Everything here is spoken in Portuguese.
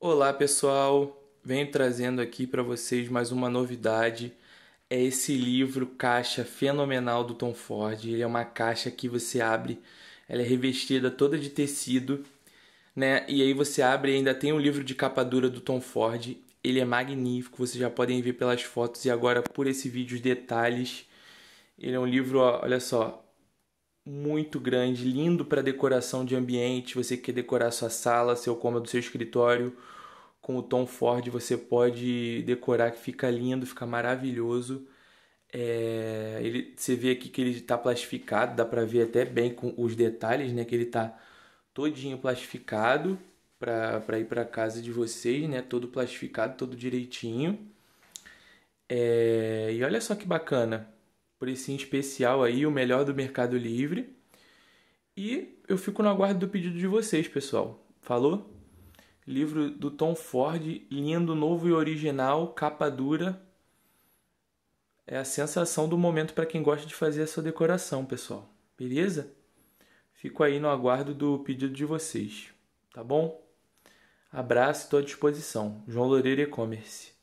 Olá pessoal, venho trazendo aqui para vocês mais uma novidade. É esse livro caixa fenomenal do Tom Ford. Ele é uma caixa que você abre, ela é revestida toda de tecido, né? E aí você abre e ainda tem um livro de capa dura do Tom Ford. Ele é magnífico, vocês já podem ver pelas fotos e agora por esse vídeo os detalhes. Ele é um livro, ó, olha só, muito grande, lindo para decoração de ambiente. Você quer decorar sua sala, seu cômodo, seu escritório com o Tom Ford, você pode decorar que fica lindo, fica maravilhoso. É, ele, você vê aqui que ele está plastificado, dá para ver até bem com os detalhes, né? Que ele está todinho plastificado para ir para casa de vocês, né? Todo plastificado, todo direitinho. É, e olha só que bacana precinho especial aí, o melhor do Mercado Livre. E eu fico no aguardo do pedido de vocês, pessoal. Falou? Livro do Tom Ford, lindo, novo e original, capa dura. É a sensação do momento para quem gosta de fazer essa decoração, pessoal. Beleza? Fico aí no aguardo do pedido de vocês, tá bom? Abraço, estou à disposição. João Loureiro E-Commerce.